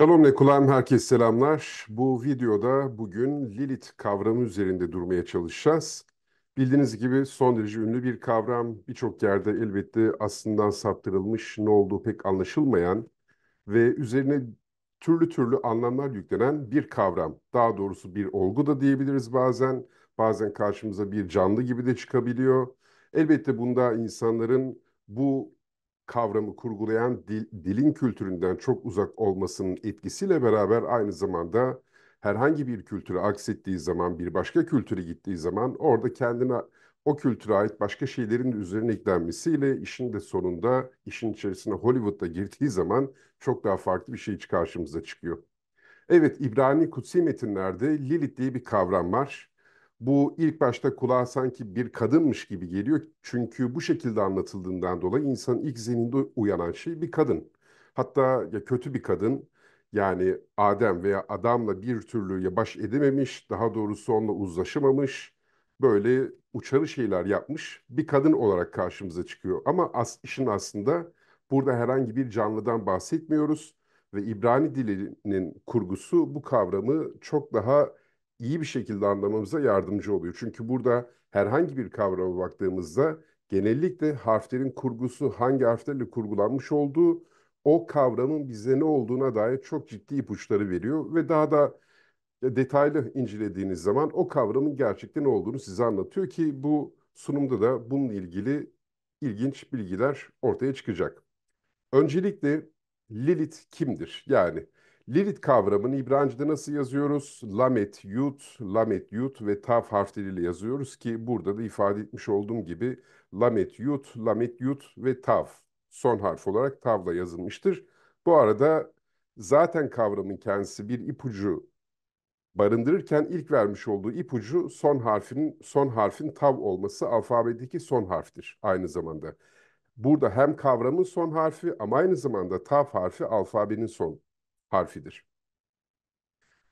ve Lekulam, herkes selamlar. Bu videoda bugün Lilith kavramı üzerinde durmaya çalışacağız. Bildiğiniz gibi son derece ünlü bir kavram. Birçok yerde elbette aslında saptırılmış, ne olduğu pek anlaşılmayan ve üzerine türlü türlü anlamlar yüklenen bir kavram. Daha doğrusu bir olgu da diyebiliriz bazen. Bazen karşımıza bir canlı gibi de çıkabiliyor. Elbette bunda insanların bu kavramı kurgulayan dil, dilin kültüründen çok uzak olmasının etkisiyle beraber aynı zamanda herhangi bir kültürü aksettiği zaman, bir başka kültüre gittiği zaman orada kendine o kültüre ait başka şeylerin üzerine eklenmesiyle işin de sonunda işin içerisine Hollywood'da girdiği zaman çok daha farklı bir şey karşımıza çıkıyor. Evet İbrani kutsi metinlerde Lilith diye bir kavram var. Bu ilk başta kulağa sanki bir kadınmış gibi geliyor. Çünkü bu şekilde anlatıldığından dolayı insanın ilk zihninde uyanan şey bir kadın. Hatta ya kötü bir kadın yani Adem veya Adam'la bir türlü ya baş edememiş, daha doğrusu onunla uzlaşamamış, böyle uçarı şeyler yapmış bir kadın olarak karşımıza çıkıyor. Ama as işin aslında burada herhangi bir canlıdan bahsetmiyoruz ve İbrani dilinin kurgusu bu kavramı çok daha iyi bir şekilde anlamamıza yardımcı oluyor. Çünkü burada herhangi bir kavrama baktığımızda genellikle harflerin kurgusu hangi harflerle kurgulanmış olduğu o kavramın bize ne olduğuna dair çok ciddi ipuçları veriyor ve daha da detaylı incelediğiniz zaman o kavramın gerçekten ne olduğunu size anlatıyor ki bu sunumda da bununla ilgili ilginç bilgiler ortaya çıkacak. Öncelikle Lilith kimdir? Yani Lirit kavramını İbranice'de nasıl yazıyoruz? Lamet yut, lamet yut ve tav harfleriyle yazıyoruz ki burada da ifade etmiş olduğum gibi lamet yut, lamet yut ve tav son harf olarak tavla yazılmıştır. Bu arada zaten kavramın kendisi bir ipucu barındırırken ilk vermiş olduğu ipucu son harfinin son harfin tav olması alfabedeki son harftir aynı zamanda. Burada hem kavramın son harfi ama aynı zamanda tav harfi alfabenin son harfidir.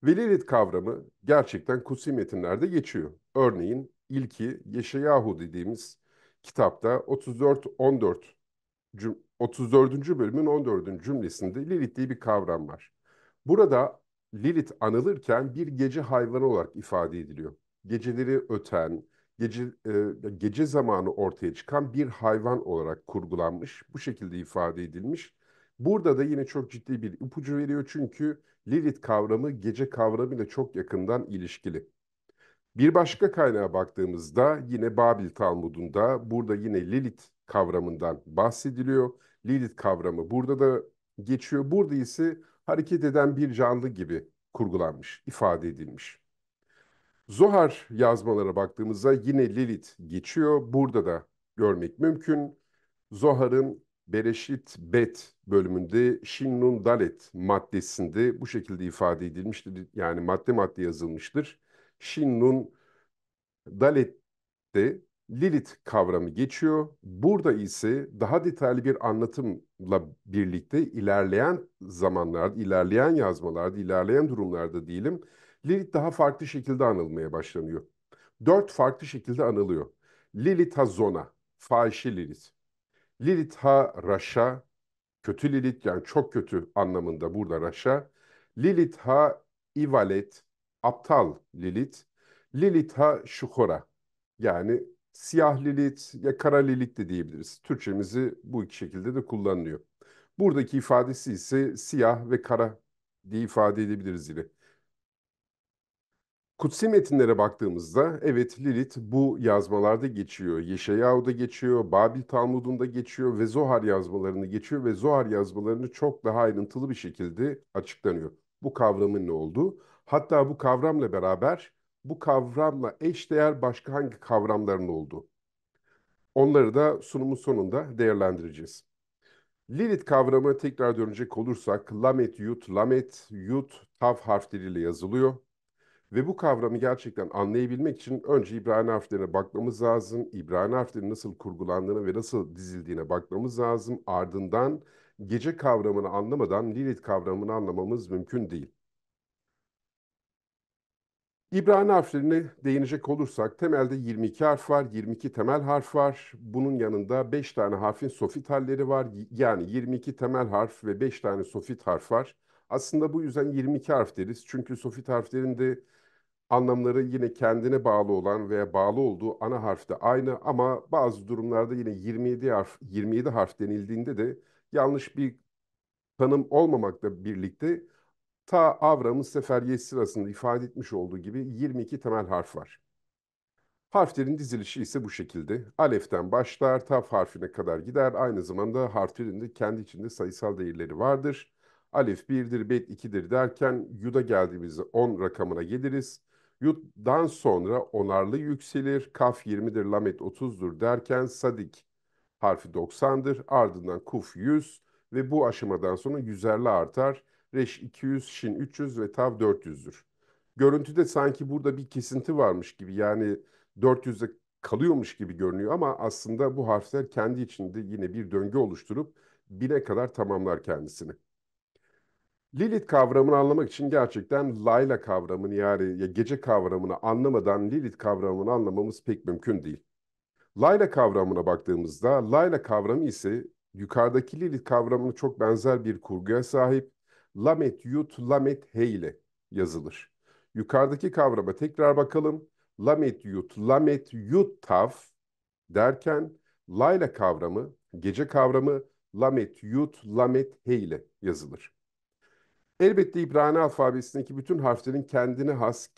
Velilit kavramı gerçekten kutsi metinlerde geçiyor. Örneğin ilki Yeşeyahu dediğimiz kitapta 34-14 34. bölümün 14. cümlesinde Lilith diye bir kavram var. Burada Lilith anılırken bir gece hayvanı olarak ifade ediliyor. Geceleri öten, gece, e, gece zamanı ortaya çıkan bir hayvan olarak kurgulanmış, bu şekilde ifade edilmiş Burada da yine çok ciddi bir ipucu veriyor çünkü Lilith kavramı gece kavramıyla çok yakından ilişkili. Bir başka kaynağa baktığımızda yine Babil Talmud'unda burada yine Lilith kavramından bahsediliyor. Lilith kavramı burada da geçiyor. Burada ise hareket eden bir canlı gibi kurgulanmış, ifade edilmiş. Zohar yazmalara baktığımızda yine Lilith geçiyor. Burada da görmek mümkün. Zohar'ın Bereşit Bet bölümünde Şinnun Dalet maddesinde bu şekilde ifade edilmiştir. Yani madde madde yazılmıştır. Şinnun Dalet'te Lilit kavramı geçiyor. Burada ise daha detaylı bir anlatımla birlikte ilerleyen zamanlarda, ilerleyen yazmalarda, ilerleyen durumlarda diyelim Lilit daha farklı şekilde anılmaya başlanıyor. Dört farklı şekilde anılıyor. Lilith Hazona, fahişe Lilith. Lilith ha raşa, kötü Lilith yani çok kötü anlamında burada raşa. Lilith ha ivalet, aptal Lilith. Lilith ha şukora yani siyah Lilith ya kara Lilith de diyebiliriz. Türkçemizi bu iki şekilde de kullanılıyor. Buradaki ifadesi ise siyah ve kara diye ifade edebiliriz yine. Kutsi metinlere baktığımızda evet Lilith bu yazmalarda geçiyor. Yeşeyahu'da geçiyor, Babil Talmud'unda geçiyor ve Zohar yazmalarını geçiyor ve Zohar yazmalarını çok daha ayrıntılı bir şekilde açıklanıyor. Bu kavramın ne olduğu. Hatta bu kavramla beraber bu kavramla eşdeğer başka hangi kavramların olduğu. Onları da sunumun sonunda değerlendireceğiz. Lilith kavramına tekrar dönecek olursak Lamet Yut, Lamet Yut tav harfleriyle yazılıyor. Ve bu kavramı gerçekten anlayabilmek için önce İbrani harflerine bakmamız lazım. İbrani harflerinin nasıl kurgulandığına ve nasıl dizildiğine bakmamız lazım. Ardından gece kavramını anlamadan Lilith kavramını anlamamız mümkün değil. İbrani harflerine değinecek olursak temelde 22 harf var, 22 temel harf var. Bunun yanında 5 tane harfin sofit halleri var. Yani 22 temel harf ve 5 tane sofit harf var. Aslında bu yüzden 22 harf deriz. Çünkü sofit harflerinde Anlamları yine kendine bağlı olan veya bağlı olduğu ana harfte aynı ama bazı durumlarda yine 27 harf 27 harf denildiğinde de yanlış bir tanım olmamakla birlikte ta Avram'ın seferiyesi sırasında ifade etmiş olduğu gibi 22 temel harf var. Harflerin dizilişi ise bu şekilde. Aleften başlar, taf harfine kadar gider. Aynı zamanda harflerin de kendi içinde sayısal değerleri vardır. Alef 1'dir, bet 2'dir derken yuda geldiğimizde 10 rakamına geliriz. Yut'dan sonra onarlı yükselir. Kaf 20'dir, Lamet 30'dur derken Sadik harfi 90'dır. Ardından Kuf 100 ve bu aşamadan sonra yüzerli artar. Reş 200, Şin 300 ve Tav 400'dür. Görüntüde sanki burada bir kesinti varmış gibi yani 400'de kalıyormuş gibi görünüyor ama aslında bu harfler kendi içinde yine bir döngü oluşturup bine kadar tamamlar kendisini. Lilith kavramını anlamak için gerçekten Layla kavramını yani ya gece kavramını anlamadan Lilith kavramını anlamamız pek mümkün değil. Layla kavramına baktığımızda Layla kavramı ise yukarıdaki Lilith kavramına çok benzer bir kurguya sahip Lamet Yut Lamet He ile yazılır. Yukarıdaki kavrama tekrar bakalım. Lamet Yut Lamet Yut Taf derken Layla kavramı, gece kavramı Lamet Yut Lamet He ile yazılır. Elbette İbrani alfabesindeki bütün harflerin kendine has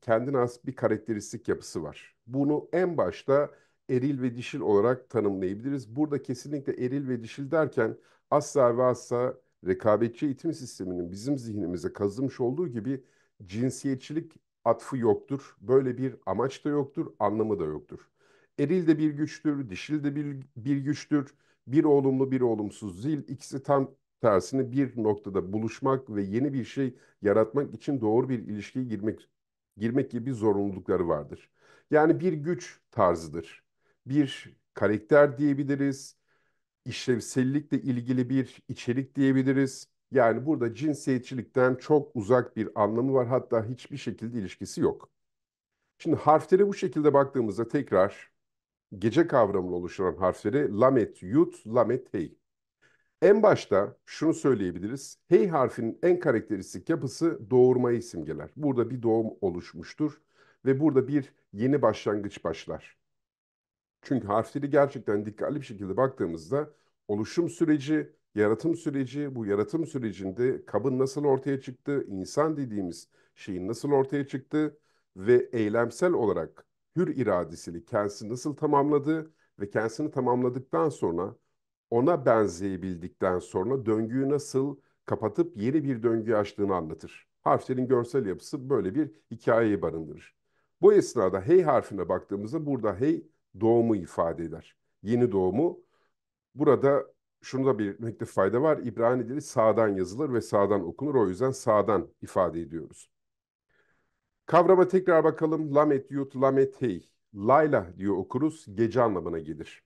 kendine has bir karakteristik yapısı var. Bunu en başta eril ve dişil olarak tanımlayabiliriz. Burada kesinlikle eril ve dişil derken asla ve asla rekabetçi eğitim sisteminin bizim zihnimize kazımış olduğu gibi cinsiyetçilik atfı yoktur. Böyle bir amaç da yoktur, anlamı da yoktur. Eril de bir güçtür, dişil de bir, bir güçtür. Bir olumlu, bir olumsuz Zil ikisi tam tersine bir noktada buluşmak ve yeni bir şey yaratmak için doğru bir ilişkiye girmek girmek gibi zorunlulukları vardır. Yani bir güç tarzıdır. Bir karakter diyebiliriz. İşlevsellikle ilgili bir içerik diyebiliriz. Yani burada cinsiyetçilikten çok uzak bir anlamı var. Hatta hiçbir şekilde ilişkisi yok. Şimdi harflere bu şekilde baktığımızda tekrar gece kavramını oluşturan harfleri lamet yut, lamet hey. En başta şunu söyleyebiliriz. Hey harfinin en karakteristik yapısı doğurmayı simgeler. Burada bir doğum oluşmuştur ve burada bir yeni başlangıç başlar. Çünkü harfleri gerçekten dikkatli bir şekilde baktığımızda oluşum süreci, yaratım süreci, bu yaratım sürecinde kabın nasıl ortaya çıktı, insan dediğimiz şeyin nasıl ortaya çıktı ve eylemsel olarak hür iradesiyle kendisini nasıl tamamladı ve kendisini tamamladıktan sonra ona benzeyebildikten sonra döngüyü nasıl kapatıp yeni bir döngü açtığını anlatır. Harflerin görsel yapısı böyle bir hikayeyi barındırır. Bu esnada hey harfine baktığımızda burada hey doğumu ifade eder. Yeni doğumu. Burada şunu da belirtmekte fayda var. İbrani dili sağdan yazılır ve sağdan okunur. O yüzden sağdan ifade ediyoruz. Kavrama tekrar bakalım. Lamet yut, lamet hey. Layla diye okuruz. Gece anlamına gelir.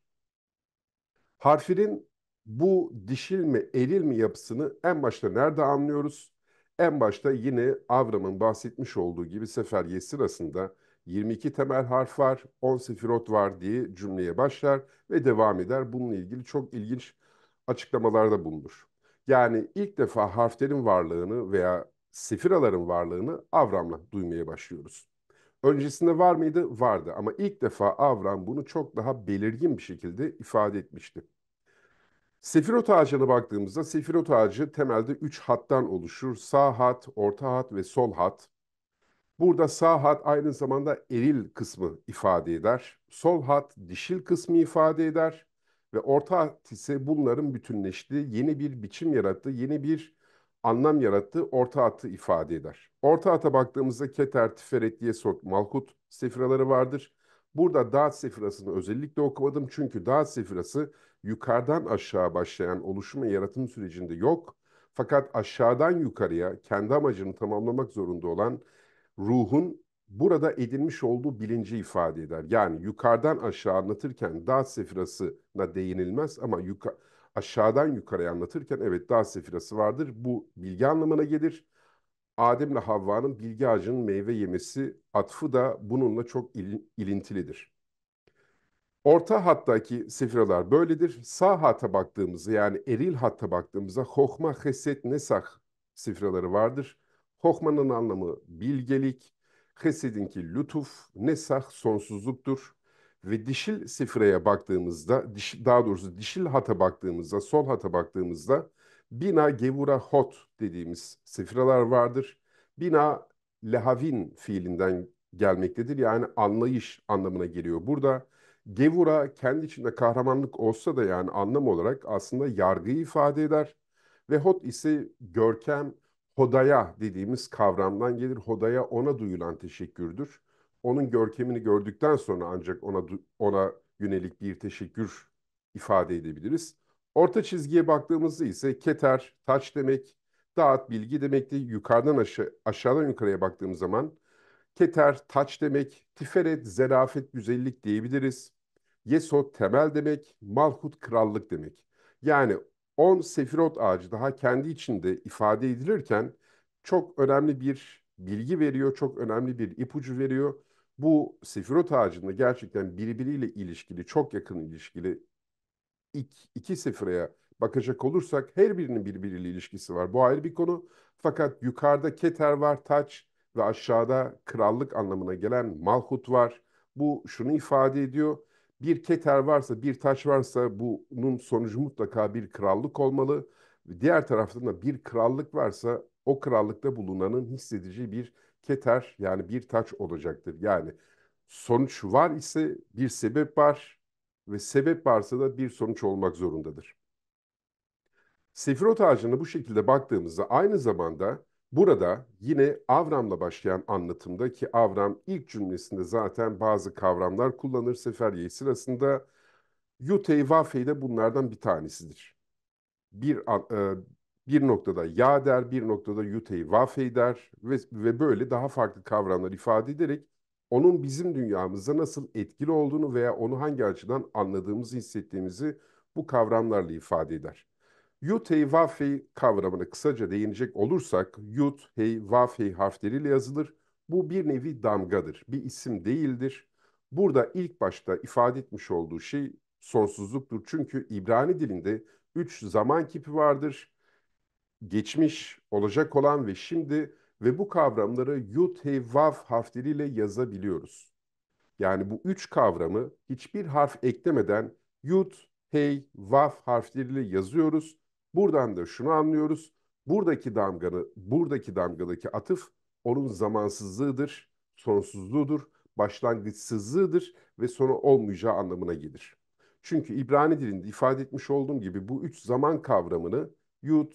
Harfinin bu dişil mi eril mi yapısını en başta nerede anlıyoruz? En başta yine Avram'ın bahsetmiş olduğu gibi seferye sırasında 22 temel harf var, 10 sefirot var diye cümleye başlar ve devam eder. Bununla ilgili çok ilginç açıklamalarda bulunur. Yani ilk defa harflerin varlığını veya sefiraların varlığını Avram'la duymaya başlıyoruz. Öncesinde var mıydı? Vardı ama ilk defa Avram bunu çok daha belirgin bir şekilde ifade etmişti. Sefirot ağacına baktığımızda sefirot ağacı temelde üç hattan oluşur. Sağ hat, orta hat ve sol hat. Burada sağ hat aynı zamanda eril kısmı ifade eder. Sol hat dişil kısmı ifade eder. Ve orta hat ise bunların bütünleştiği yeni bir biçim yarattığı, yeni bir anlam yarattığı orta atı ifade eder. Orta ata baktığımızda Keter, Tiferet, Yesod, Malkut sefraları vardır. Burada Dağıt sefirasını özellikle okumadım çünkü Dağıt sefirası yukarıdan aşağı başlayan oluşum yaratım sürecinde yok. Fakat aşağıdan yukarıya kendi amacını tamamlamak zorunda olan ruhun burada edinmiş olduğu bilinci ifade eder. Yani yukarıdan aşağı anlatırken Dağ sefirasına değinilmez ama yukarı aşağıdan yukarıya anlatırken evet dağ sefirası vardır. Bu bilgi anlamına gelir. Adem Adem'le Havva'nın bilgi ağacının meyve yemesi atfı da bununla çok il, ilintilidir. Orta hattaki sefiralar böyledir. Sağ hata baktığımızda yani eril hatta baktığımızda hokma, heset, nesah sefiraları vardır. Hokmanın anlamı bilgelik, hesedinki lütuf, nesah sonsuzluktur ve dişil sifreye baktığımızda, diş, daha doğrusu dişil hata baktığımızda, sol hata baktığımızda bina gevura hot dediğimiz sifralar vardır. Bina lehavin fiilinden gelmektedir. Yani anlayış anlamına geliyor. Burada gevura kendi içinde kahramanlık olsa da yani anlam olarak aslında yargıyı ifade eder. Ve hot ise görkem, hodaya dediğimiz kavramdan gelir. Hodaya ona duyulan teşekkürdür onun görkemini gördükten sonra ancak ona ona yönelik bir teşekkür ifade edebiliriz. Orta çizgiye baktığımızda ise keter, taç demek, dağıt, bilgi demekti. Yukarıdan aşağı, aşağıdan yukarıya baktığımız zaman keter, taç demek, tiferet, zerafet, güzellik diyebiliriz. Yesod temel demek, malhut krallık demek. Yani 10 sefirot ağacı daha kendi içinde ifade edilirken çok önemli bir bilgi veriyor, çok önemli bir ipucu veriyor bu Sefirot ağacında gerçekten birbiriyle ilişkili, çok yakın ilişkili iki, iki sefiraya bakacak olursak her birinin birbiriyle ilişkisi var. Bu ayrı bir konu. Fakat yukarıda keter var, taç ve aşağıda krallık anlamına gelen malhut var. Bu şunu ifade ediyor. Bir keter varsa, bir taç varsa bunun sonucu mutlaka bir krallık olmalı. Diğer taraftan da bir krallık varsa o krallıkta bulunanın hissedeceği bir keter yani bir taç olacaktır. Yani sonuç var ise bir sebep var ve sebep varsa da bir sonuç olmak zorundadır. Sefirot ağacına bu şekilde baktığımızda aynı zamanda burada yine Avram'la başlayan anlatımda ki Avram ilk cümlesinde zaten bazı kavramlar kullanır Seferiye sırasında Yutey Vafey de bunlardan bir tanesidir. Bir e, bir noktada ya der, bir noktada yuteyi vafey der ve, ve böyle daha farklı kavramlar ifade ederek onun bizim dünyamızda nasıl etkili olduğunu veya onu hangi açıdan anladığımızı, hissettiğimizi bu kavramlarla ifade eder. Yud, hey, vaf, kavramına kısaca değinecek olursak, yut hey, vaf, hey harfleriyle yazılır. Bu bir nevi damgadır, bir isim değildir. Burada ilk başta ifade etmiş olduğu şey sonsuzluktur. Çünkü İbrani dilinde üç zaman kipi vardır geçmiş, olacak olan ve şimdi ve bu kavramları yud, hey, vav harfleriyle yazabiliyoruz. Yani bu üç kavramı hiçbir harf eklemeden yud, hey, vav harfleriyle yazıyoruz. Buradan da şunu anlıyoruz. Buradaki damganı, buradaki damgadaki atıf onun zamansızlığıdır, sonsuzluğudur, başlangıçsızlığıdır ve sonu olmayacağı anlamına gelir. Çünkü İbrani dilinde ifade etmiş olduğum gibi bu üç zaman kavramını yud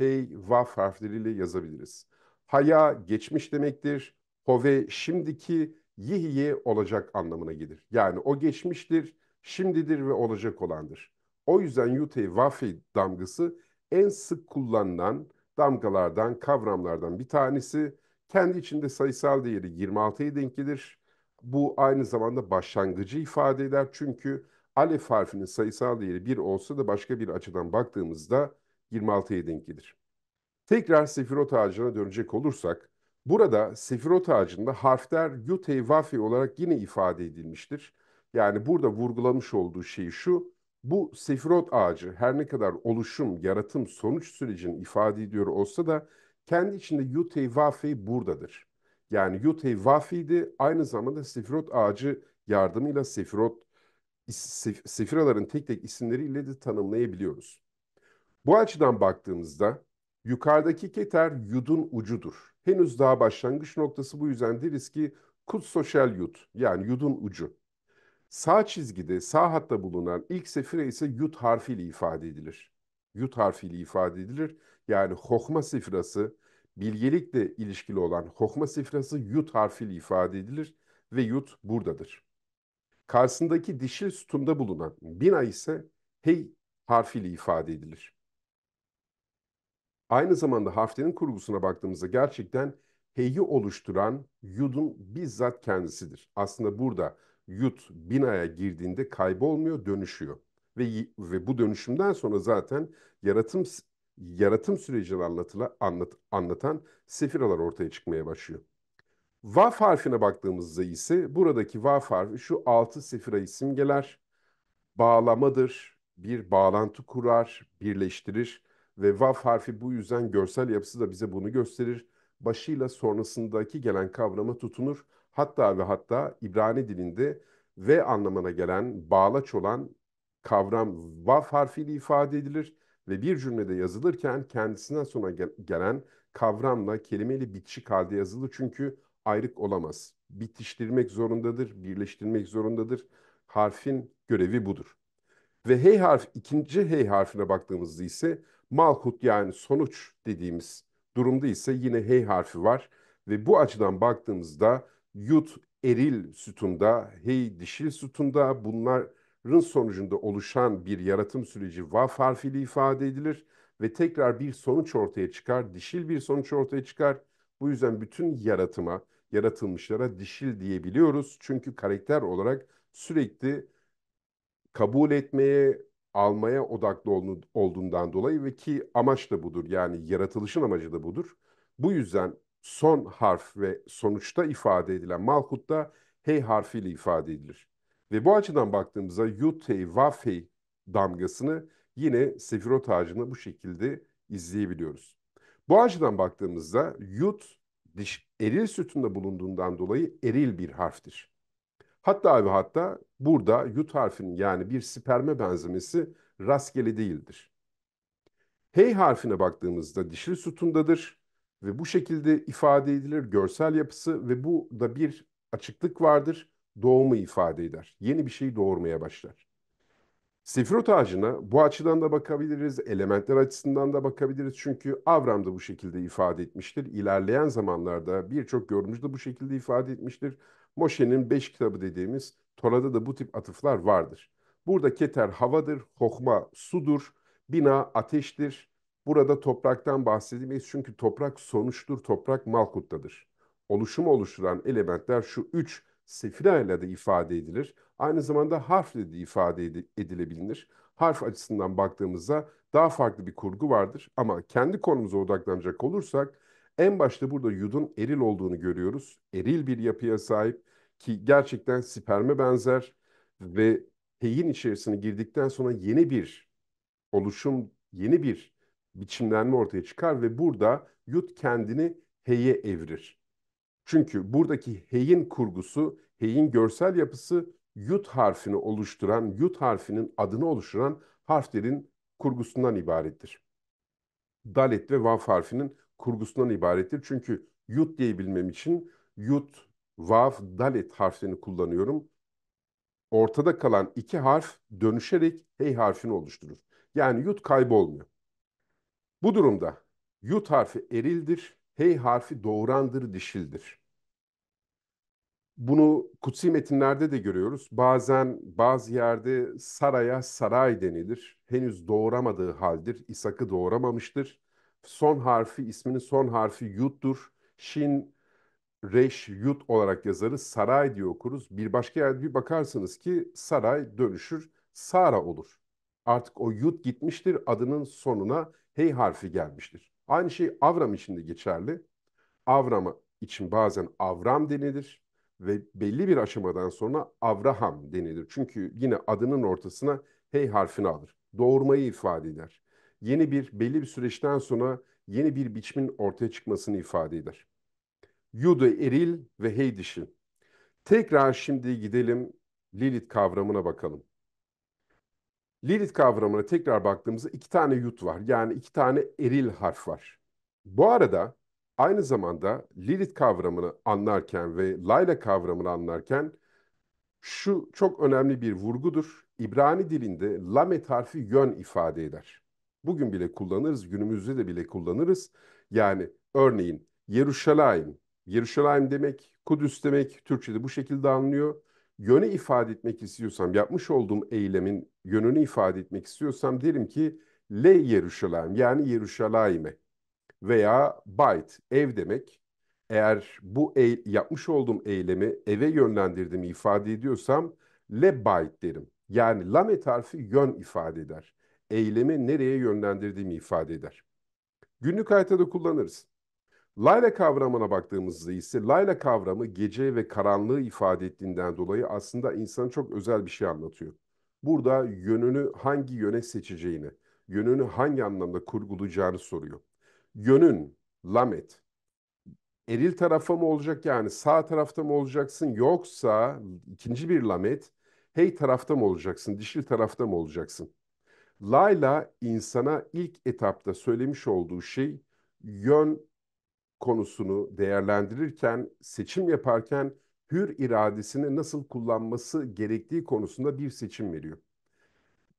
hey, vaf harfleriyle yazabiliriz. Haya geçmiş demektir. Hove şimdiki, yihye olacak anlamına gelir. Yani o geçmiştir, şimdidir ve olacak olandır. O yüzden Yutey vafi damgası en sık kullanılan damgalardan, kavramlardan bir tanesi. Kendi içinde sayısal değeri 26'ya denk gelir. Bu aynı zamanda başlangıcı ifade eder. Çünkü alef harfinin sayısal değeri 1 olsa da başka bir açıdan baktığımızda 26'ya denk gelir. Tekrar Sefirot ağacına dönecek olursak, burada Sefirot ağacında harfler Yutey Vafi olarak yine ifade edilmiştir. Yani burada vurgulamış olduğu şey şu, bu Sefirot ağacı her ne kadar oluşum, yaratım, sonuç sürecini ifade ediyor olsa da kendi içinde Yutey Vafi buradadır. Yani Yutey Vafi'di aynı zamanda Sefirot ağacı yardımıyla Sefirot, Sefiraların tek tek isimleriyle de tanımlayabiliyoruz. Bu açıdan baktığımızda yukarıdaki keter yudun ucudur. Henüz daha başlangıç noktası bu yüzden deriz ki kut sosyal yut, yani yudun ucu. Sağ çizgide sağ hatta bulunan ilk sefire ise yud harfiyle ifade edilir. Yud harfiyle ifade edilir. Yani hokma sifrası bilgelikle ilişkili olan hokma sifrası yud harfiyle ifade edilir ve yut buradadır. Karşısındaki dişil sütunda bulunan bina ise hey harfiyle ifade edilir. Aynı zamanda haftenin kurgusuna baktığımızda gerçekten heyi oluşturan yudun bizzat kendisidir. Aslında burada yut binaya girdiğinde kaybolmuyor, dönüşüyor. Ve, ve bu dönüşümden sonra zaten yaratım yaratım sürecini anlatıla, anlat, anlatan sefiralar ortaya çıkmaya başlıyor. Vaf harfine baktığımızda ise buradaki vaf harfi şu altı sefira simgeler, bağlamadır, bir bağlantı kurar, birleştirir. Ve vav harfi bu yüzden görsel yapısı da bize bunu gösterir. Başıyla sonrasındaki gelen kavrama tutunur. Hatta ve hatta İbrani dilinde ve anlamına gelen, bağlaç olan kavram vav harfiyle ifade edilir ve bir cümlede yazılırken kendisinden sonra gelen kavramla kelimeyle bitişik halde yazılır çünkü ayrık olamaz. Bitiştirmek zorundadır, birleştirmek zorundadır. Harfin görevi budur. Ve hey harf ikinci hey harfine baktığımızda ise Malhut yani sonuç dediğimiz durumda ise yine hey harfi var ve bu açıdan baktığımızda yut eril sütunda, hey dişil sütunda bunların sonucunda oluşan bir yaratım süreci vaf harfiyle ifade edilir ve tekrar bir sonuç ortaya çıkar, dişil bir sonuç ortaya çıkar. Bu yüzden bütün yaratıma, yaratılmışlara dişil diyebiliyoruz. Çünkü karakter olarak sürekli kabul etmeye, almaya odaklı olduğundan dolayı ve ki amaç da budur yani yaratılışın amacı da budur. Bu yüzden son harf ve sonuçta ifade edilen Malkut'ta hey harfiyle ifade edilir. Ve bu açıdan baktığımızda yutey vafey damgasını yine sefirot ağacını bu şekilde izleyebiliyoruz. Bu açıdan baktığımızda yut diş eril sütunda bulunduğundan dolayı eril bir harftir. Hatta ve hatta burada yut harfinin yani bir sperme benzemesi rastgele değildir. Hey harfine baktığımızda dişli sütundadır ve bu şekilde ifade edilir görsel yapısı ve bu da bir açıklık vardır. Doğumu ifade eder. Yeni bir şey doğurmaya başlar. Sefirot ağacına bu açıdan da bakabiliriz, elementler açısından da bakabiliriz. Çünkü Avram da bu şekilde ifade etmiştir. İlerleyen zamanlarda birçok görmüş de bu şekilde ifade etmiştir. Moşe'nin beş kitabı dediğimiz Tora'da da bu tip atıflar vardır. Burada keter havadır, hokma sudur, bina ateştir. Burada topraktan bahsedemeyiz çünkü toprak sonuçtur, toprak malkuttadır. Oluşum oluşturan elementler şu üç sefira ile de ifade edilir. Aynı zamanda harfle de ifade edilebilir. Harf açısından baktığımızda daha farklı bir kurgu vardır. Ama kendi konumuza odaklanacak olursak en başta burada yudun eril olduğunu görüyoruz. Eril bir yapıya sahip ki gerçekten sperme benzer ve heyin içerisine girdikten sonra yeni bir oluşum, yeni bir biçimlenme ortaya çıkar ve burada yut kendini heye evrir. Çünkü buradaki heyin kurgusu, heyin görsel yapısı yut harfini oluşturan, yut harfinin adını oluşturan harflerin kurgusundan ibarettir. Dalet ve vav harfinin kurgusundan ibarettir. Çünkü yut diyebilmem için yut, vav, dalet harflerini kullanıyorum. Ortada kalan iki harf dönüşerek hey harfini oluşturur. Yani yut kaybolmuyor. Bu durumda yut harfi erildir, hey harfi doğurandır, dişildir. Bunu kutsi metinlerde de görüyoruz. Bazen bazı yerde saraya saray denilir. Henüz doğuramadığı haldir, İshak'ı doğuramamıştır son harfi isminin son harfi Yud'dur. Şin Reş Yud olarak yazarız. Saray diye okuruz. Bir başka yerde bir bakarsınız ki saray dönüşür. Sara olur. Artık o Yud gitmiştir. Adının sonuna hey harfi gelmiştir. Aynı şey Avram için de geçerli. Avram için bazen Avram denilir ve belli bir aşamadan sonra Avraham denilir. Çünkü yine adının ortasına hey harfini alır. Doğurmayı ifade eder yeni bir belli bir süreçten sonra yeni bir biçimin ortaya çıkmasını ifade eder. Yudu eril ve hey dişi. Tekrar şimdi gidelim Lilith kavramına bakalım. Lilith kavramına tekrar baktığımızda iki tane yut var. Yani iki tane eril harf var. Bu arada aynı zamanda Lilith kavramını anlarken ve Layla kavramını anlarken şu çok önemli bir vurgudur. İbrani dilinde lamet harfi yön ifade eder. Bugün bile kullanırız, günümüzde de bile kullanırız. Yani örneğin Yeruşalayim, Yeruşalayim demek, Kudüs demek Türkçe'de bu şekilde anlıyor. Yönü ifade etmek istiyorsam, yapmış olduğum eylemin yönünü ifade etmek istiyorsam derim ki Le Yeruşalayim yani Yeruşalayim'e veya Bayt ev demek. Eğer bu ey, yapmış olduğum eylemi eve yönlendirdiğimi ifade ediyorsam Le Bayt derim. Yani lamet harfi yön ifade eder eylemi nereye yönlendirdiğimi ifade eder. Günlük hayatta da kullanırız. Layla kavramına baktığımızda ise Layla kavramı gece ve karanlığı ifade ettiğinden dolayı aslında insan çok özel bir şey anlatıyor. Burada yönünü hangi yöne seçeceğini, yönünü hangi anlamda kurgulayacağını soruyor. Yönün, lamet, eril tarafa mı olacak yani sağ tarafta mı olacaksın yoksa ikinci bir lamet, hey tarafta mı olacaksın, dişil tarafta mı olacaksın? Layla insana ilk etapta söylemiş olduğu şey yön konusunu değerlendirirken, seçim yaparken hür iradesini nasıl kullanması gerektiği konusunda bir seçim veriyor.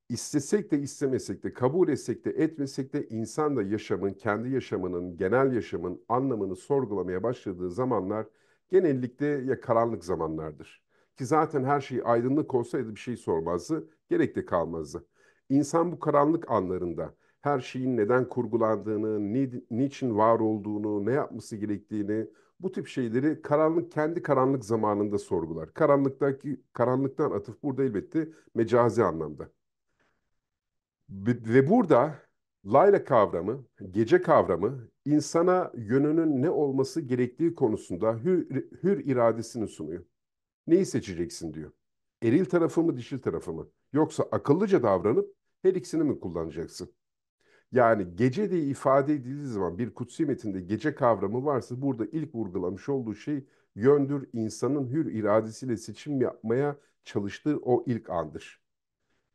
İstesek de istemesek de, kabul etsek de etmesek de insan da yaşamın, kendi yaşamının, genel yaşamın anlamını sorgulamaya başladığı zamanlar genellikle ya karanlık zamanlardır. Ki zaten her şey aydınlık olsaydı bir şey sormazdı, gerek de kalmazdı. İnsan bu karanlık anlarında her şeyin neden kurgulandığını, ni, niçin var olduğunu, ne yapması gerektiğini bu tip şeyleri karanlık kendi karanlık zamanında sorgular. Karanlıktaki karanlıktan atıf burada elbette mecazi anlamda. Ve burada Layla kavramı, gece kavramı insana yönünün ne olması gerektiği konusunda hür, hür iradesini sunuyor. Neyi seçeceksin diyor. Eril tarafı mı, dişil tarafı mı? Yoksa akıllıca davranıp her ikisini mi kullanacaksın? Yani gece diye ifade edildiği zaman bir kutsi metinde gece kavramı varsa burada ilk vurgulamış olduğu şey yöndür insanın hür iradesiyle seçim yapmaya çalıştığı o ilk andır.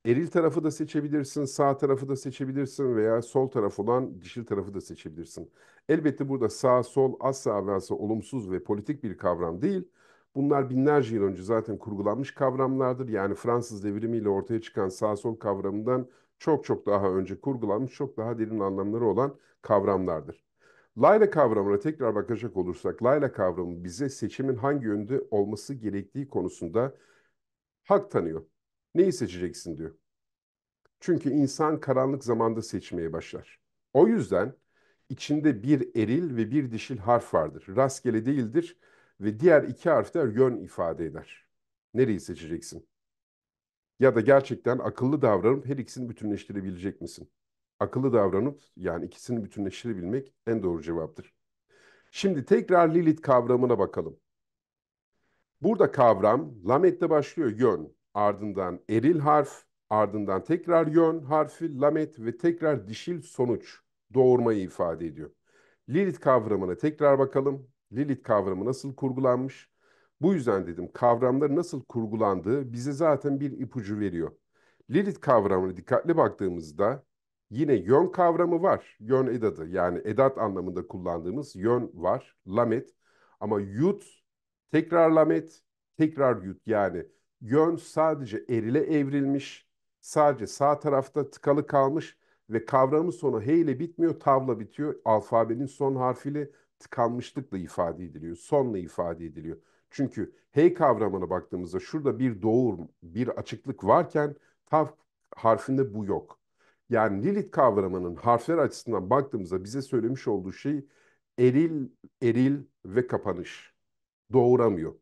Eril tarafı da seçebilirsin, sağ tarafı da seçebilirsin veya sol taraf olan dişil tarafı da seçebilirsin. Elbette burada sağ sol asla ve asla olumsuz ve politik bir kavram değil. Bunlar binlerce yıl önce zaten kurgulanmış kavramlardır. Yani Fransız devrimiyle ortaya çıkan sağ sol kavramından çok çok daha önce kurgulanmış, çok daha derin anlamları olan kavramlardır. Layla kavramına tekrar bakacak olursak, Layla kavramı bize seçimin hangi yönde olması gerektiği konusunda hak tanıyor. Neyi seçeceksin diyor. Çünkü insan karanlık zamanda seçmeye başlar. O yüzden içinde bir eril ve bir dişil harf vardır. Rastgele değildir ve diğer iki harfler yön ifade eder. Nereyi seçeceksin? Ya da gerçekten akıllı davranıp her ikisini bütünleştirebilecek misin? Akıllı davranıp yani ikisini bütünleştirebilmek en doğru cevaptır. Şimdi tekrar Lilith kavramına bakalım. Burada kavram lametle başlıyor yön, ardından eril harf, ardından tekrar yön harfi lamet ve tekrar dişil sonuç doğurmayı ifade ediyor. Lilith kavramına tekrar bakalım. Lilith kavramı nasıl kurgulanmış? Bu yüzden dedim kavramları nasıl kurgulandığı bize zaten bir ipucu veriyor. Lilith kavramına dikkatli baktığımızda yine yön kavramı var. Yön edadı yani edat anlamında kullandığımız yön var. Lamet ama yut tekrar lamet tekrar yut yani yön sadece erile evrilmiş. Sadece sağ tarafta tıkalı kalmış ve kavramın sonu he ile bitmiyor tavla bitiyor. Alfabenin son harfiyle tıkanmışlıkla ifade ediliyor, sonla ifade ediliyor. Çünkü hey kavramına baktığımızda şurada bir doğur, bir açıklık varken tav harfinde bu yok. Yani Lilith kavramının harfler açısından baktığımızda bize söylemiş olduğu şey eril, eril ve kapanış. Doğuramıyor.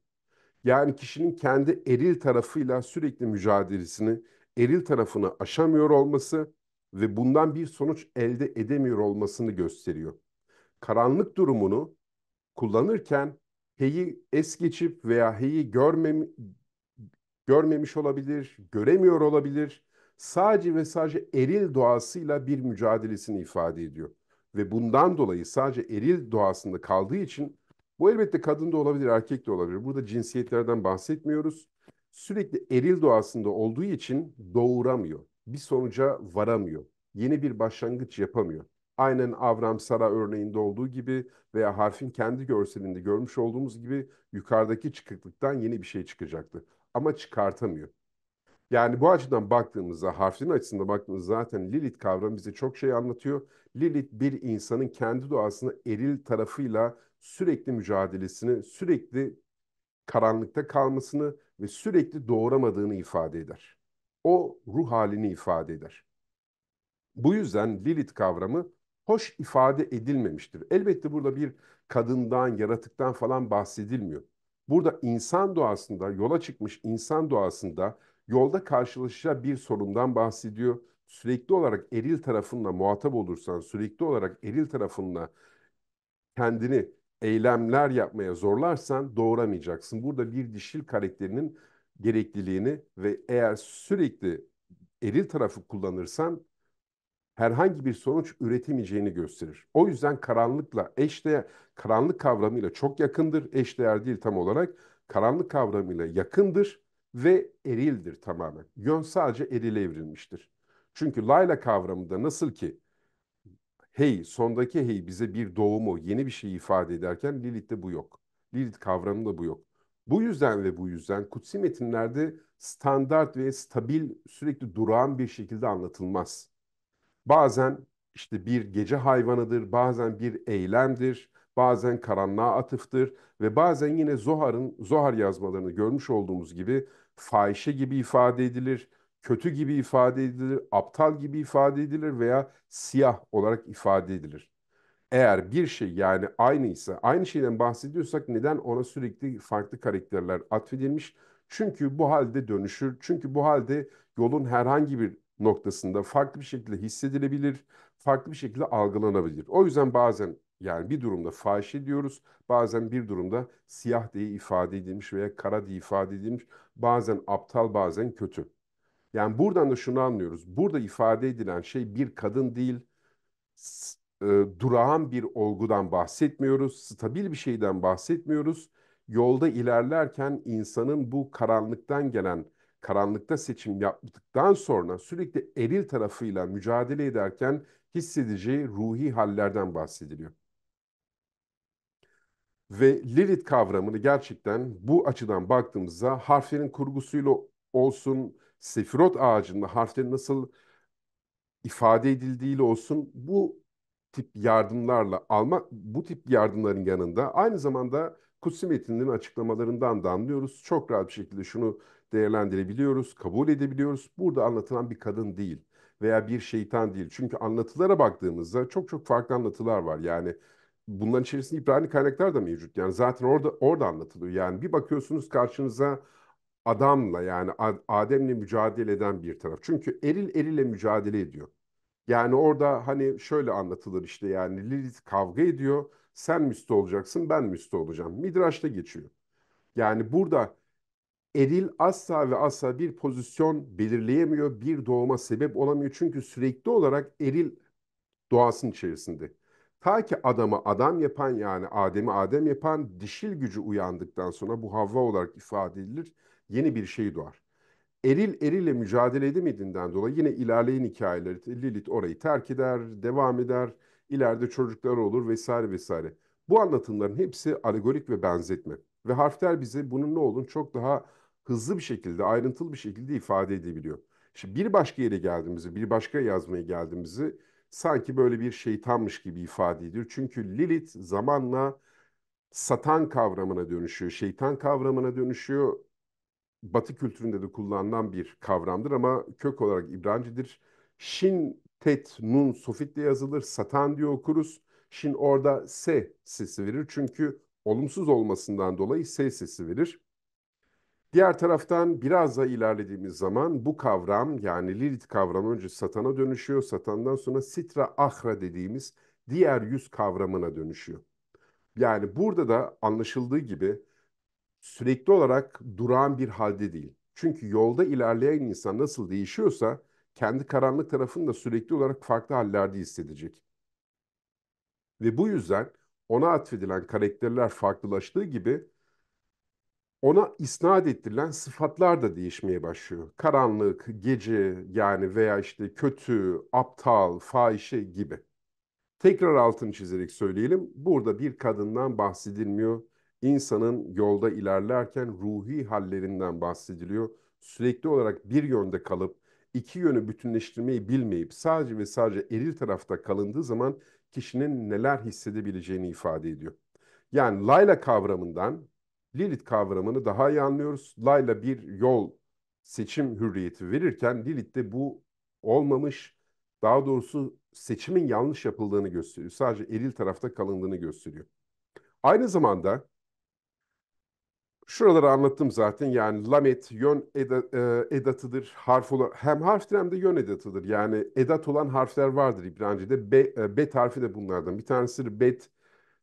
Yani kişinin kendi eril tarafıyla sürekli mücadelesini, eril tarafını aşamıyor olması ve bundan bir sonuç elde edemiyor olmasını gösteriyor karanlık durumunu kullanırken heyi es geçip veya heyi görmem görmemiş olabilir, göremiyor olabilir. Sadece ve sadece eril doğasıyla bir mücadelesini ifade ediyor. Ve bundan dolayı sadece eril doğasında kaldığı için bu elbette kadın da olabilir, erkek de olabilir. Burada cinsiyetlerden bahsetmiyoruz. Sürekli eril doğasında olduğu için doğuramıyor. Bir sonuca varamıyor. Yeni bir başlangıç yapamıyor aynen Avram Sara örneğinde olduğu gibi veya harfin kendi görselinde görmüş olduğumuz gibi yukarıdaki çıkıklıktan yeni bir şey çıkacaktı. Ama çıkartamıyor. Yani bu açıdan baktığımızda, harfin açısından baktığımızda zaten Lilith kavramı bize çok şey anlatıyor. Lilith bir insanın kendi doğasını eril tarafıyla sürekli mücadelesini, sürekli karanlıkta kalmasını ve sürekli doğuramadığını ifade eder. O ruh halini ifade eder. Bu yüzden Lilith kavramı hoş ifade edilmemiştir. Elbette burada bir kadından, yaratıktan falan bahsedilmiyor. Burada insan doğasında, yola çıkmış insan doğasında yolda karşılaşacağı bir sorundan bahsediyor. Sürekli olarak eril tarafınla muhatap olursan, sürekli olarak eril tarafınla kendini eylemler yapmaya zorlarsan doğuramayacaksın. Burada bir dişil karakterinin gerekliliğini ve eğer sürekli eril tarafı kullanırsan herhangi bir sonuç üretemeyeceğini gösterir. O yüzden karanlıkla eşdeğer, karanlık kavramıyla çok yakındır. Eşdeğer değil tam olarak. Karanlık kavramıyla yakındır ve erildir tamamen. Yön sadece erile evrilmiştir. Çünkü Layla kavramında nasıl ki hey, sondaki hey bize bir doğumu, yeni bir şey ifade ederken Lilith'te bu yok. Lilith kavramında bu yok. Bu yüzden ve bu yüzden kutsi metinlerde standart ve stabil, sürekli durağan bir şekilde anlatılmaz. Bazen işte bir gece hayvanıdır, bazen bir eylemdir, bazen karanlığa atıftır ve bazen yine Zohar'ın Zohar yazmalarını görmüş olduğumuz gibi fahişe gibi ifade edilir, kötü gibi ifade edilir, aptal gibi ifade edilir veya siyah olarak ifade edilir. Eğer bir şey yani aynıysa, aynı şeyden bahsediyorsak neden ona sürekli farklı karakterler atfedilmiş? Çünkü bu halde dönüşür. Çünkü bu halde yolun herhangi bir noktasında farklı bir şekilde hissedilebilir, farklı bir şekilde algılanabilir. O yüzden bazen yani bir durumda fahişe diyoruz, bazen bir durumda siyah diye ifade edilmiş veya kara diye ifade edilmiş, bazen aptal, bazen kötü. Yani buradan da şunu anlıyoruz. Burada ifade edilen şey bir kadın değil, e, durağan bir olgudan bahsetmiyoruz, stabil bir şeyden bahsetmiyoruz. Yolda ilerlerken insanın bu karanlıktan gelen karanlıkta seçim yaptıktan sonra sürekli eril tarafıyla mücadele ederken hissedeceği ruhi hallerden bahsediliyor. Ve Lilith kavramını gerçekten bu açıdan baktığımızda harflerin kurgusuyla olsun, sefirot ağacında harflerin nasıl ifade edildiğiyle olsun bu tip yardımlarla alma bu tip yardımların yanında aynı zamanda kutsi metinlerin açıklamalarından da anlıyoruz. Çok rahat bir şekilde şunu değerlendirebiliyoruz, kabul edebiliyoruz. Burada anlatılan bir kadın değil veya bir şeytan değil. Çünkü anlatılara baktığımızda çok çok farklı anlatılar var. Yani bunların içerisinde İbrani kaynaklar da mevcut. Yani zaten orada orada anlatılıyor. Yani bir bakıyorsunuz karşınıza adamla yani Adem'le mücadele eden bir taraf. Çünkü eril erile mücadele ediyor. Yani orada hani şöyle anlatılır işte yani Lilith kavga ediyor. Sen müste olacaksın ben müste olacağım. Midraş'ta geçiyor. Yani burada eril asla ve asla bir pozisyon belirleyemiyor, bir doğuma sebep olamıyor. Çünkü sürekli olarak eril doğasının içerisinde. Ta ki adamı adam yapan yani Adem'i Adem yapan dişil gücü uyandıktan sonra bu Havva olarak ifade edilir. Yeni bir şey doğar. Eril erile mücadele edemediğinden dolayı yine ilerleyen hikayeleri Lilith orayı terk eder, devam eder, ileride çocuklar olur vesaire vesaire. Bu anlatımların hepsi alegorik ve benzetme. Ve harfler bize bunun ne olduğunu çok daha hızlı bir şekilde, ayrıntılı bir şekilde ifade edebiliyor. Şimdi bir başka yere geldiğimizi, bir başka yazmaya geldiğimizi sanki böyle bir şeytanmış gibi ifade ediyor. Çünkü Lilith zamanla satan kavramına dönüşüyor, şeytan kavramına dönüşüyor. Batı kültüründe de kullanılan bir kavramdır ama kök olarak İbranice'dir. Shin tet, nun, sofitle yazılır. Satan diye okuruz. Shin orada S sesi verir. Çünkü olumsuz olmasından dolayı S sesi verir. Diğer taraftan biraz da ilerlediğimiz zaman bu kavram yani Lilith kavramı önce satana dönüşüyor. Satandan sonra sitra ahra dediğimiz diğer yüz kavramına dönüşüyor. Yani burada da anlaşıldığı gibi sürekli olarak durağan bir halde değil. Çünkü yolda ilerleyen insan nasıl değişiyorsa kendi karanlık tarafını da sürekli olarak farklı hallerde hissedecek. Ve bu yüzden ona atfedilen karakterler farklılaştığı gibi ona isnat ettirilen sıfatlar da değişmeye başlıyor. Karanlık, gece yani veya işte kötü, aptal, fahişe gibi. Tekrar altını çizerek söyleyelim. Burada bir kadından bahsedilmiyor. İnsanın yolda ilerlerken ruhi hallerinden bahsediliyor. Sürekli olarak bir yönde kalıp iki yönü bütünleştirmeyi bilmeyip sadece ve sadece eril tarafta kalındığı zaman kişinin neler hissedebileceğini ifade ediyor. Yani layla kavramından Lilith kavramını daha iyi anlıyoruz. Layla bir yol seçim hürriyeti verirken Lilith'te bu olmamış, daha doğrusu seçimin yanlış yapıldığını gösteriyor. Sadece eril tarafta kalındığını gösteriyor. Aynı zamanda şuraları anlattım zaten yani lamet yön eda, e, edatıdır. Harf olan, hem harftir hem de yön edatıdır. Yani edat olan harfler vardır İbranice'de. Be, e, bet harfi de bunlardan. Bir tanesidir bet,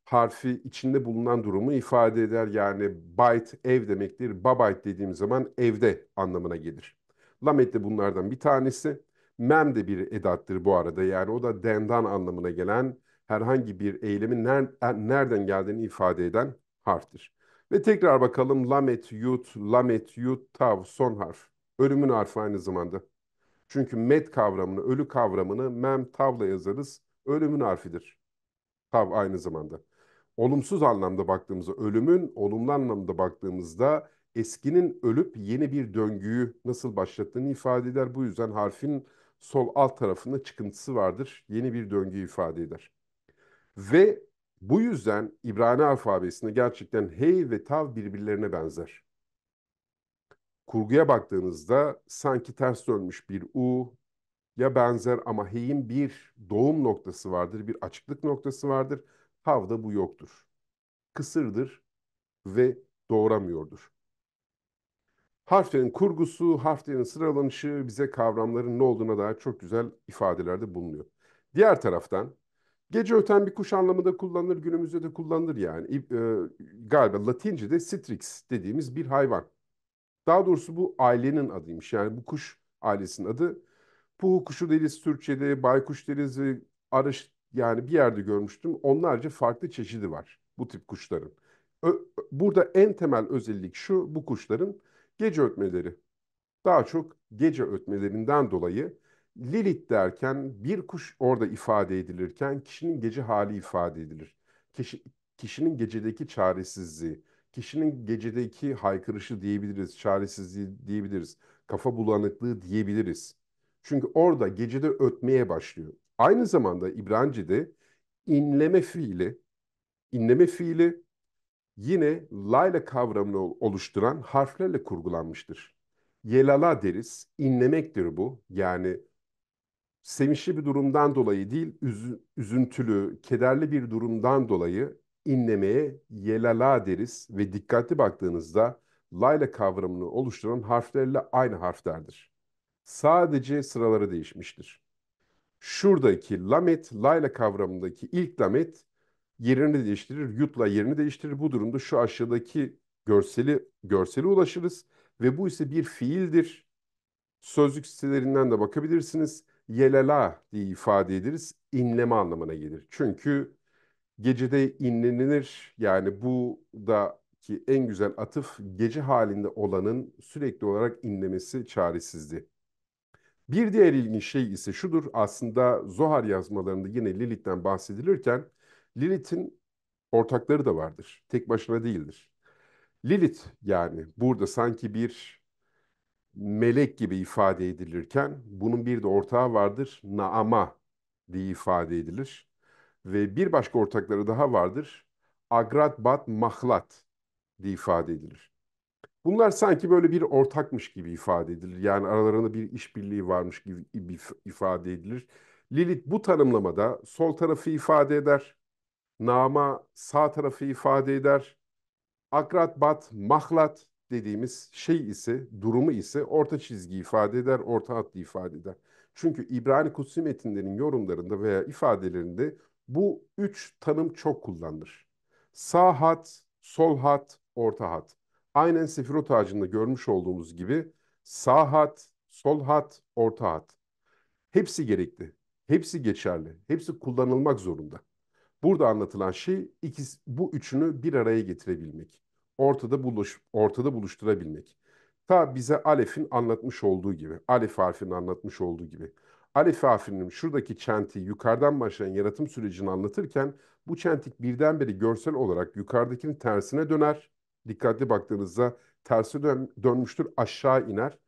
harfi içinde bulunan durumu ifade eder. Yani byte ev demektir. Babayt dediğim zaman evde anlamına gelir. Lamet de bunlardan bir tanesi. Mem de bir edattır bu arada. Yani o da dendan anlamına gelen herhangi bir eylemin er, nereden geldiğini ifade eden harftir. Ve tekrar bakalım lamet, yut, lamet, yut, tav son harf. Ölümün harfi aynı zamanda. Çünkü met kavramını, ölü kavramını mem tavla yazarız. Ölümün harfidir. Tav aynı zamanda olumsuz anlamda baktığımızda, ölümün olumlu anlamda baktığımızda eskinin ölüp yeni bir döngüyü nasıl başlattığını ifade eder. Bu yüzden harfin sol alt tarafında çıkıntısı vardır. Yeni bir döngüyü ifade eder. Ve bu yüzden İbrani alfabesinde gerçekten hey ve tav birbirlerine benzer. Kurguya baktığınızda sanki ters dönmüş bir u ya benzer ama hey'in bir doğum noktası vardır, bir açıklık noktası vardır Havda bu yoktur. Kısırdır ve doğramıyordur. Harflerin kurgusu, harflerin sıralanışı bize kavramların ne olduğuna dair çok güzel ifadelerde bulunuyor. Diğer taraftan gece öten bir kuş anlamında kullanılır, günümüzde de kullanılır yani. E, galiba Latince'de Strix dediğimiz bir hayvan. Daha doğrusu bu ailenin adıymış. Yani bu kuş ailesinin adı. Puhu kuşu deriz Türkçe'de, baykuş deriz, e, arış yani bir yerde görmüştüm onlarca farklı çeşidi var bu tip kuşların. Ö Burada en temel özellik şu bu kuşların gece ötmeleri. Daha çok gece ötmelerinden dolayı Lilith derken bir kuş orada ifade edilirken kişinin gece hali ifade edilir. Kişi, kişinin gecedeki çaresizliği, kişinin gecedeki haykırışı diyebiliriz, çaresizliği diyebiliriz, kafa bulanıklığı diyebiliriz. Çünkü orada gecede ötmeye başlıyor. Aynı zamanda İbranice'de inleme fiili, inleme fiili yine layla kavramını oluşturan harflerle kurgulanmıştır. Yelala deriz, inlemektir bu. Yani sevinçli bir durumdan dolayı değil, üzüntülü, kederli bir durumdan dolayı inlemeye yelala deriz ve dikkatli baktığınızda layla kavramını oluşturan harflerle aynı harflerdir. Sadece sıraları değişmiştir şuradaki lamet, layla kavramındaki ilk lamet yerini değiştirir, yutla yerini değiştirir. Bu durumda şu aşağıdaki görseli görseli ulaşırız ve bu ise bir fiildir. Sözlük sitelerinden de bakabilirsiniz. Yelela diye ifade ederiz. İnleme anlamına gelir. Çünkü gecede inlenilir. Yani bu da ki en güzel atıf gece halinde olanın sürekli olarak inlemesi çaresizdi. Bir diğer ilginç şey ise şudur. Aslında Zohar yazmalarında yine Lilith'ten bahsedilirken Lilith'in ortakları da vardır. Tek başına değildir. Lilith yani burada sanki bir melek gibi ifade edilirken bunun bir de ortağı vardır. Naama diye ifade edilir. Ve bir başka ortakları daha vardır. Agrat Bat Mahlat diye ifade edilir. Bunlar sanki böyle bir ortakmış gibi ifade edilir. Yani aralarında bir işbirliği varmış gibi ifade edilir. Lilith bu tanımlamada sol tarafı ifade eder. Nama sağ tarafı ifade eder. Akrat, bat, mahlat dediğimiz şey ise, durumu ise orta çizgi ifade eder, orta hattı ifade eder. Çünkü İbrani Kutsi metinlerin yorumlarında veya ifadelerinde bu üç tanım çok kullanılır. Sağ hat, sol hat, orta hat aynen sefirot ağacında görmüş olduğumuz gibi sağ hat, sol hat, orta hat. Hepsi gerekli. Hepsi geçerli. Hepsi kullanılmak zorunda. Burada anlatılan şey ikisi, bu üçünü bir araya getirebilmek. Ortada, buluş, ortada buluşturabilmek. Ta bize Alef'in anlatmış olduğu gibi. Alef harfinin anlatmış olduğu gibi. Alef harfinin şuradaki çenti yukarıdan başlayan yaratım sürecini anlatırken bu çentik birdenbire görsel olarak yukarıdakinin tersine döner dikkatli baktığınızda tersi dön, dönmüştür aşağı iner.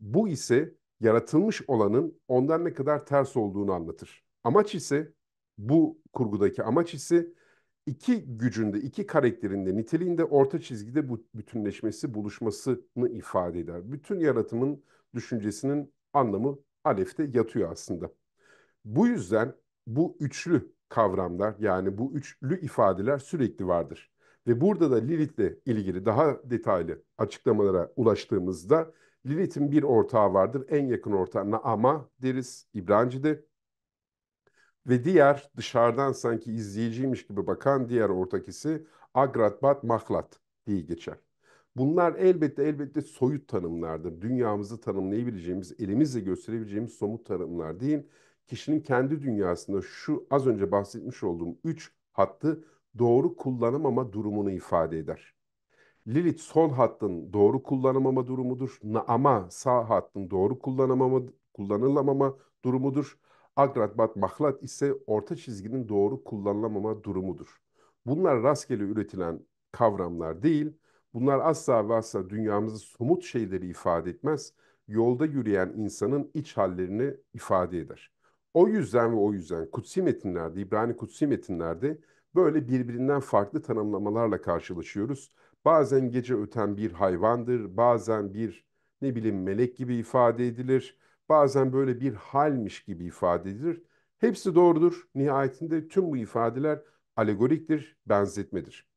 Bu ise yaratılmış olanın ondan ne kadar ters olduğunu anlatır. Amaç ise bu kurgudaki amaç ise iki gücünde, iki karakterinde, niteliğinde orta çizgide bu bütünleşmesi, buluşmasını ifade eder. Bütün yaratımın düşüncesinin anlamı Alef'te yatıyor aslında. Bu yüzden bu üçlü kavramlar yani bu üçlü ifadeler sürekli vardır. Ve burada da Lilith'le ilgili daha detaylı açıklamalara ulaştığımızda Lilith'in bir ortağı vardır. En yakın ortağı Naama deriz İbranice'de. Ve diğer dışarıdan sanki izleyiciymiş gibi bakan diğer ortak isi Agratbat Mahlat diye geçer. Bunlar elbette elbette soyut tanımlardır. Dünyamızı tanımlayabileceğimiz, elimizle gösterebileceğimiz somut tanımlar değil. Kişinin kendi dünyasında şu az önce bahsetmiş olduğum üç hattı doğru kullanamama durumunu ifade eder. Lilith sol hattın doğru kullanamama durumudur. Naama sağ hattın doğru kullanamama, kullanılamama durumudur. Agratbat mahlat ise orta çizginin doğru kullanılamama durumudur. Bunlar rastgele üretilen kavramlar değil. Bunlar asla ve asla dünyamızı somut şeyleri ifade etmez. Yolda yürüyen insanın iç hallerini ifade eder. O yüzden ve o yüzden kutsi metinlerde, İbrani kutsi metinlerde Böyle birbirinden farklı tanımlamalarla karşılaşıyoruz. Bazen gece öten bir hayvandır, bazen bir ne bileyim melek gibi ifade edilir, bazen böyle bir halmiş gibi ifade edilir. Hepsi doğrudur. Nihayetinde tüm bu ifadeler alegoriktir, benzetmedir.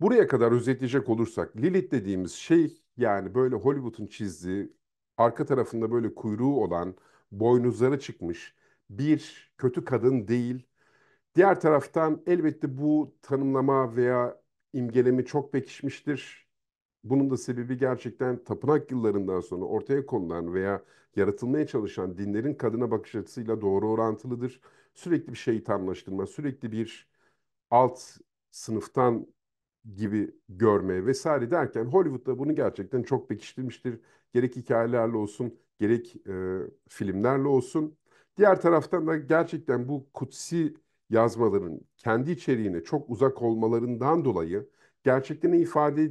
Buraya kadar özetleyecek olursak Lilith dediğimiz şey yani böyle Hollywood'un çizdiği arka tarafında böyle kuyruğu olan boynuzları çıkmış bir kötü kadın değil Diğer taraftan elbette bu tanımlama veya imgelemi çok pekişmiştir. Bunun da sebebi gerçekten tapınak yıllarından sonra ortaya konulan veya yaratılmaya çalışan dinlerin kadına bakış açısıyla doğru orantılıdır. Sürekli bir şeytanlaştırma, sürekli bir alt sınıftan gibi görme vesaire derken Hollywood'da bunu gerçekten çok pekiştirmiştir. Gerek hikayelerle olsun, gerek e, filmlerle olsun. Diğer taraftan da gerçekten bu kutsi yazmaların kendi içeriğine çok uzak olmalarından dolayı gerçekliğine ifade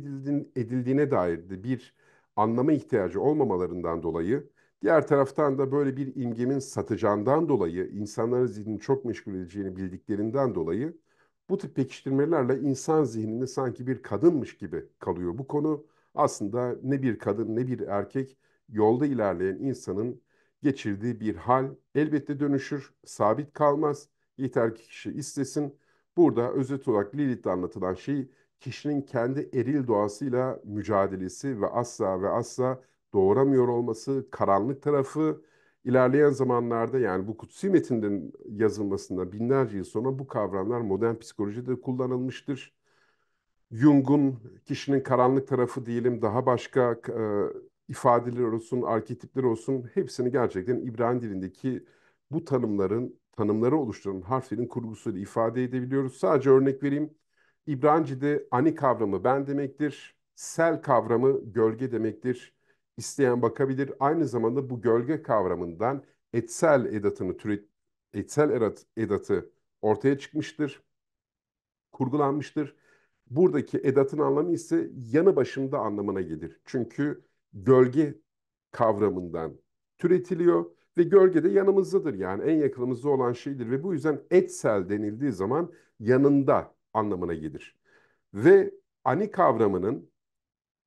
edildiğine dair de bir anlama ihtiyacı olmamalarından dolayı diğer taraftan da böyle bir imgemin satacağından dolayı insanların zihnini çok meşgul edeceğini bildiklerinden dolayı bu tip pekiştirmelerle insan zihninde sanki bir kadınmış gibi kalıyor. Bu konu aslında ne bir kadın ne bir erkek yolda ilerleyen insanın geçirdiği bir hal elbette dönüşür, sabit kalmaz Yeter ki kişi istesin. Burada özet olarak Lilith'te anlatılan şey kişinin kendi eril doğasıyla mücadelesi ve asla ve asla doğuramıyor olması, karanlık tarafı ilerleyen zamanlarda yani bu kutsi metinden yazılmasında binlerce yıl sonra bu kavramlar modern psikolojide kullanılmıştır. Jung'un kişinin karanlık tarafı diyelim daha başka e, ifadeler olsun, arketipler olsun hepsini gerçekten İbrahim dilindeki bu tanımların tanımları oluşturan harf dilin kurgusuyla ifade edebiliyoruz. Sadece örnek vereyim. İbranci'de ani kavramı ben demektir. Sel kavramı gölge demektir. İsteyen bakabilir. Aynı zamanda bu gölge kavramından etsel edatını türet etsel edat, edatı ortaya çıkmıştır. Kurgulanmıştır. Buradaki edatın anlamı ise yanı başında anlamına gelir. Çünkü gölge kavramından türetiliyor ve gölge de yanımızdadır yani en yakınımızda olan şeydir ve bu yüzden etsel denildiği zaman yanında anlamına gelir. Ve ani kavramının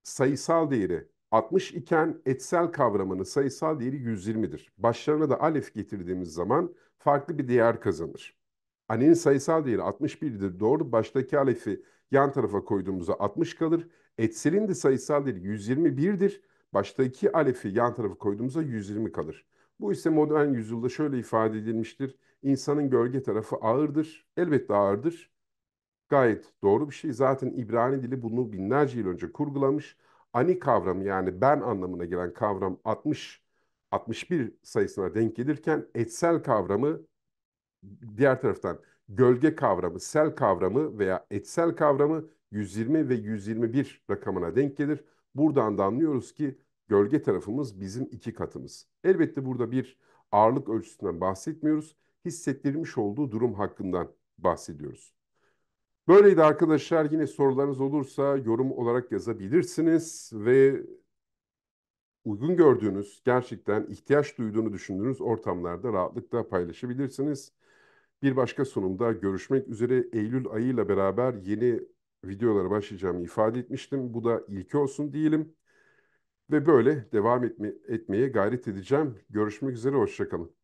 sayısal değeri 60 iken etsel kavramının sayısal değeri 120'dir. Başlarına da alef getirdiğimiz zaman farklı bir değer kazanır. Ani'nin sayısal değeri 61'dir doğru. Baştaki alefi yan tarafa koyduğumuzda 60 kalır. Etselin de sayısal değeri 121'dir. Baştaki alefi yan tarafa koyduğumuzda 120 kalır. Bu ise modern yüzyılda şöyle ifade edilmiştir. İnsanın gölge tarafı ağırdır. Elbette ağırdır. Gayet doğru bir şey. Zaten İbrani dili bunu binlerce yıl önce kurgulamış. Ani kavramı yani ben anlamına gelen kavram 60 61 sayısına denk gelirken etsel kavramı diğer taraftan gölge kavramı, sel kavramı veya etsel kavramı 120 ve 121 rakamına denk gelir. Buradan da anlıyoruz ki Gölge tarafımız bizim iki katımız. Elbette burada bir ağırlık ölçüsünden bahsetmiyoruz. Hissettirmiş olduğu durum hakkından bahsediyoruz. Böyleydi arkadaşlar. Yine sorularınız olursa yorum olarak yazabilirsiniz ve uygun gördüğünüz, gerçekten ihtiyaç duyduğunu düşündüğünüz ortamlarda rahatlıkla paylaşabilirsiniz. Bir başka sunumda görüşmek üzere Eylül ayıyla beraber yeni videolara başlayacağımı ifade etmiştim. Bu da ilki olsun diyelim ve böyle devam etme, etmeye gayret edeceğim. Görüşmek üzere, hoşçakalın.